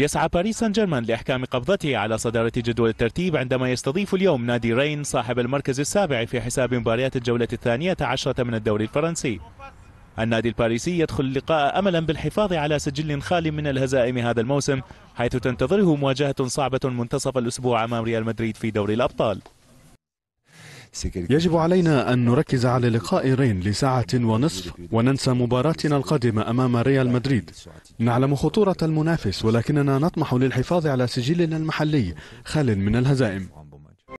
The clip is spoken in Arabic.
يسعى باريس سان جيرمان لإحكام قبضته على صدارة جدول الترتيب عندما يستضيف اليوم نادي رين صاحب المركز السابع في حساب مباريات الجولة الثانية عشرة من الدوري الفرنسي النادي الباريسي يدخل اللقاء أملا بالحفاظ على سجل خال من الهزائم هذا الموسم حيث تنتظره مواجهة صعبة منتصف الأسبوع أمام ريال مدريد في دوري الأبطال يجب علينا أن نركز على لقاء رين لساعة ونصف وننسى مباراتنا القادمة أمام ريال مدريد نعلم خطورة المنافس ولكننا نطمح للحفاظ على سجلنا المحلي خال من الهزائم